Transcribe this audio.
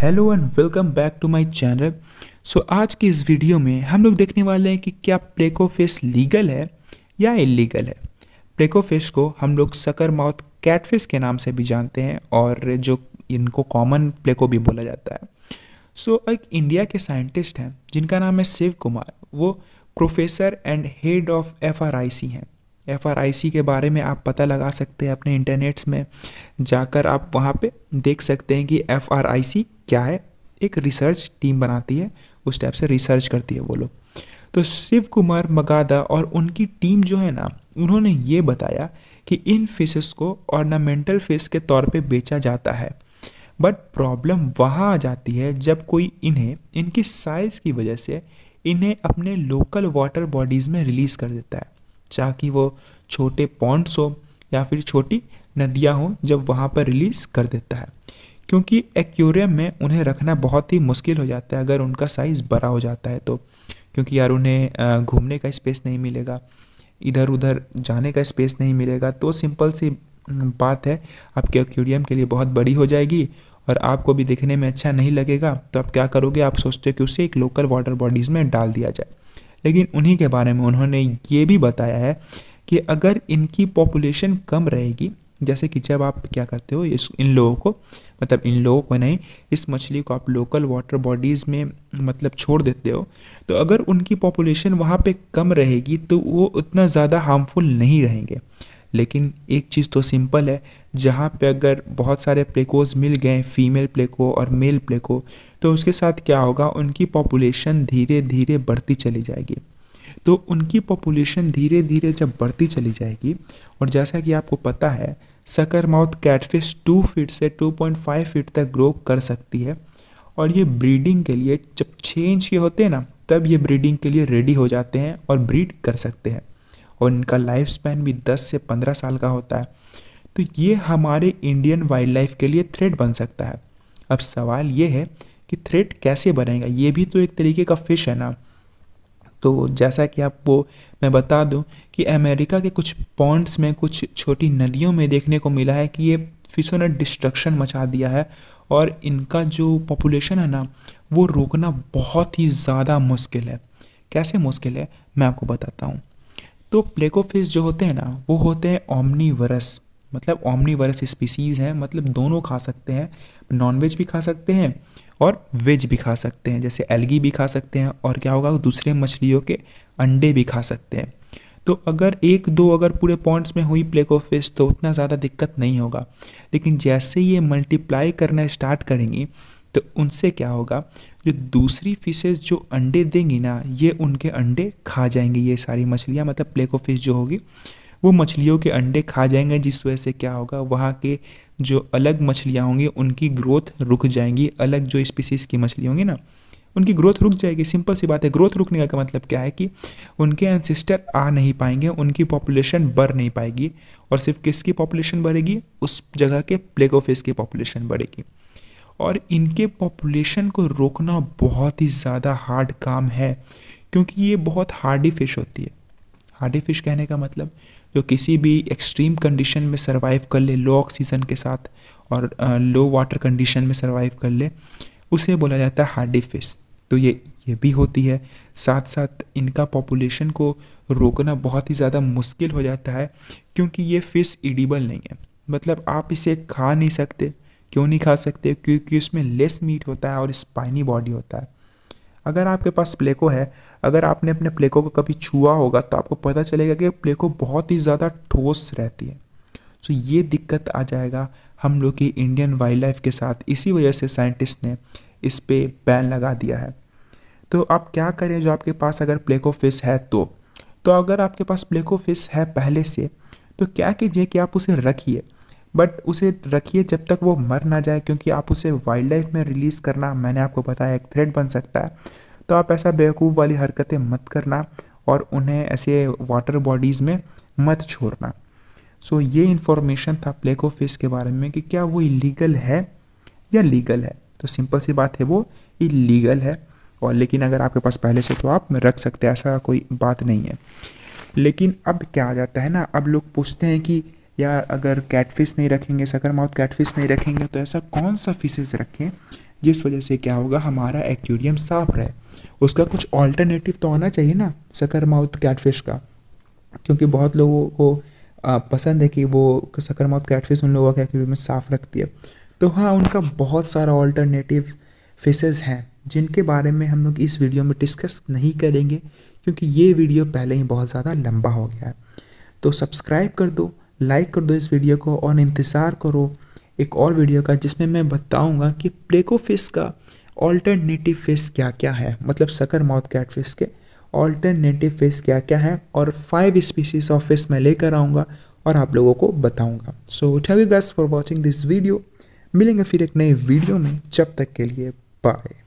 hello and welcome back to my channel so आज की इस वीडियो में हम लोग देखने वाले हैं कि क्या प्रेकोफिश लीगल है या इलीगल है प्रेकोफिश को हम लोग सकर माउथ कैटफिश के नाम से भी जानते हैं और जो इनको कॉमन प्लेको भी बोला जाता है सो so, एक इंडिया के साइंटिस्ट हैं जिनका नाम है शिव कुमार वो professor and head of F हैं एफ के बारे में आप पता लगा सकते हैं अपने इंटरनेट्स में जाकर आप वहाँ पे देख सकते हैं कि एफ क्या है एक रिसर्च टीम बनाती है उस टाइप से रिसर्च करती है वो लोग तो शिव कुमार मगादा और उनकी टीम जो है ना उन्होंने ये बताया कि इन फिशेस को ऑर्नामेंटल फिश के तौर पे बेचा जाता है बट प्रॉब्लम वहाँ आ जाती है जब कोई इन्हें इनकी साइज़ की वजह से इन्हें अपने लोकल वाटर बॉडीज़ में रिलीज़ कर देता है चाहे वो छोटे पॉन्ट्स हो या फिर छोटी नदियाँ हों जब वहाँ पर रिलीज़ कर देता है क्योंकि एक्यूरियम में उन्हें रखना बहुत ही मुश्किल हो जाता है अगर उनका साइज़ बड़ा हो जाता है तो क्योंकि यार उन्हें घूमने का स्पेस नहीं मिलेगा इधर उधर जाने का स्पेस नहीं मिलेगा तो सिंपल सी बात है आपके एक्यूरियम के लिए बहुत बड़ी हो जाएगी और आपको भी देखने में अच्छा नहीं लगेगा तो आप क्या करोगे आप सोचते हो कि उसे एक लोकल वाटर बॉडीज़ में डाल दिया जाए लेकिन उन्हीं के बारे में उन्होंने ये भी बताया है कि अगर इनकी पॉपुलेशन कम रहेगी जैसे कि जब आप क्या करते हो इस इन लोगों को मतलब इन लोगों को नहीं इस मछली को आप लोकल वाटर बॉडीज़ में मतलब छोड़ देते हो तो अगर उनकी पॉपुलेशन वहाँ पे कम रहेगी तो वो उतना ज़्यादा हार्मफुल नहीं रहेंगे लेकिन एक चीज़ तो सिंपल है जहाँ पे अगर बहुत सारे प्लेकोज मिल गए फीमेल प्लेको और मेल प्लेको तो उसके साथ क्या होगा उनकी पॉपुलेशन धीरे धीरे बढ़ती चली जाएगी तो उनकी पॉपुलेशन धीरे धीरे जब बढ़ती चली जाएगी और जैसा कि आपको पता है sucker mouth catfish two feet से टू पॉइंट फाइव फीट तक ग्रो कर सकती है और ये ब्रीडिंग के लिए जब छः इंच के होते हैं ना तब ये ब्रीडिंग के लिए रेडी हो जाते हैं और ब्रीड कर सकते हैं और इनका लाइफ स्पैन भी 10 से 15 साल का होता है तो ये हमारे इंडियन वाइल्ड लाइफ के लिए थ्रेट बन सकता है अब सवाल ये है कि थ्रेट कैसे बनेगा ये भी तो एक तरीके का फिश है ना तो जैसा कि आपको मैं बता दूं कि अमेरिका के कुछ पॉन्ड्स में कुछ छोटी नदियों में देखने को मिला है कि ये फिशों ने डिस्ट्रक्शन मचा दिया है और इनका जो पॉपुलेशन है ना वो रोकना बहुत ही ज़्यादा मुश्किल है कैसे मुश्किल है मैं आपको बताता हूँ तो प्लेको फिश जो होते हैं ना वो होते हैं वर्स मतलब वर्स स्पीसीज़ हैं मतलब दोनों खा सकते हैं नॉनवेज भी खा सकते हैं और वेज भी खा सकते हैं जैसे एलगी भी खा सकते हैं और क्या होगा दूसरे मछलियों के अंडे भी खा सकते हैं तो अगर एक दो अगर पूरे पॉइंट्स में हुई प्लेक ऑफ फिश तो उतना ज़्यादा दिक्कत नहीं होगा लेकिन जैसे ये मल्टीप्लाई करना स्टार्ट करेंगी तो उनसे क्या होगा जो दूसरी फिशेज जो अंडे देंगी ना ये उनके अंडे खा जाएंगी ये सारी मछलियाँ मतलब प्लेक ऑफ फिश जो होगी वो मछलियों के अंडे खा जाएंगे जिस वजह से क्या होगा वहाँ के जो अलग मछलियाँ होंगी उनकी ग्रोथ रुक जाएंगी अलग जो स्पीसीज़ की मछली होंगी ना उनकी ग्रोथ रुक जाएगी सिंपल सी बात है ग्रोथ रुकने का मतलब क्या है कि उनके एनसिस्टर आ नहीं पाएंगे उनकी पॉपुलेशन बढ़ नहीं पाएगी और सिर्फ किसकी पॉपुलेशन बढ़ेगी उस जगह के प्लेगोफेस की पॉपुलेशन बढ़ेगी और इनके पॉपुलेशन को रोकना बहुत ही ज़्यादा हार्ड काम है क्योंकि ये बहुत हार्डी फिश होती है हार्डी फिश कहने का मतलब जो किसी भी एक्सट्रीम कंडीशन में सर्वाइव कर ले लो ऑक्सीजन के साथ और लो वाटर कंडीशन में सर्वाइव कर ले उसे बोला जाता है हार्डी फिश तो ये ये भी होती है साथ साथ इनका पॉपुलेशन को रोकना बहुत ही ज़्यादा मुश्किल हो जाता है क्योंकि ये फ़िश इडिबल नहीं है मतलब आप इसे खा नहीं सकते क्यों नहीं खा सकते क्योंकि इसमें लेस मीट होता है और स्पाइनी बॉडी होता है अगर आपके पास प्लेको है अगर आपने अपने प्लेको को कभी छुआ होगा तो आपको पता चलेगा कि प्लेको बहुत ही ज़्यादा ठोस रहती है सो तो so, ये दिक्कत आ जाएगा हम लोग की इंडियन वाइल्ड लाइफ के साथ इसी वजह से साइंटिस्ट ने इस पर बैन लगा दिया है तो आप क्या करें जो आपके पास अगर प्लेको फिश है तो तो अगर आपके पास प्लेको फिश है पहले से तो क्या कीजिए कि आप उसे रखिए बट उसे रखिए जब तक वो मर ना जाए क्योंकि आप उसे वाइल्ड लाइफ में रिलीज़ करना मैंने आपको बताया एक थ्रेड बन सकता है तो आप ऐसा बेवकूफ़ वाली हरकतें मत करना और उन्हें ऐसे वाटर बॉडीज़ में मत छोड़ना सो so, ये इन्फॉर्मेशन था प्लेको फिश के बारे में कि क्या वो इलीगल है या लीगल है तो सिंपल सी बात है वो इलीगल है और लेकिन अगर आपके पास पहले से तो आप रख सकते हैं ऐसा कोई बात नहीं है लेकिन अब क्या आ जाता है ना अब लोग पूछते हैं कि या अगर कैटफिश नहीं रखेंगे सकर माउथ कैटफिश नहीं रखेंगे तो ऐसा कौन सा फिशेज रखें जिस वजह से क्या होगा हमारा एक्वेरियम साफ रहे उसका कुछ ऑल्टरनेटिव तो होना चाहिए ना सकर माउथ कैटफिश का क्योंकि बहुत लोगों को पसंद है कि वो सकर माउथ कैटफिश उन लोगों के एक्वेरियम में साफ रखती है तो हाँ उनका बहुत सारा ऑल्टरनेटिव फिशेज़ हैं जिनके बारे में हम लोग इस वीडियो में डिस्कस नहीं करेंगे क्योंकि ये वीडियो पहले ही बहुत ज़्यादा लंबा हो गया है तो सब्सक्राइब कर दो लाइक कर दो इस वीडियो को और इंतज़ार करो एक और वीडियो का जिसमें मैं बताऊंगा कि प्लेको फिश का ऑल्टरनेटिव फिश क्या क्या है मतलब सकर माउथ कैट फिश के ऑल्टरनेटिव फिश क्या क्या है और फाइव स्पीसीज ऑफ फिश मैं लेकर आऊँगा और आप लोगों को बताऊँगा so thank you guys for watching this video मिलेंगे फिर एक नए वीडियो में जब तक के लिए बाय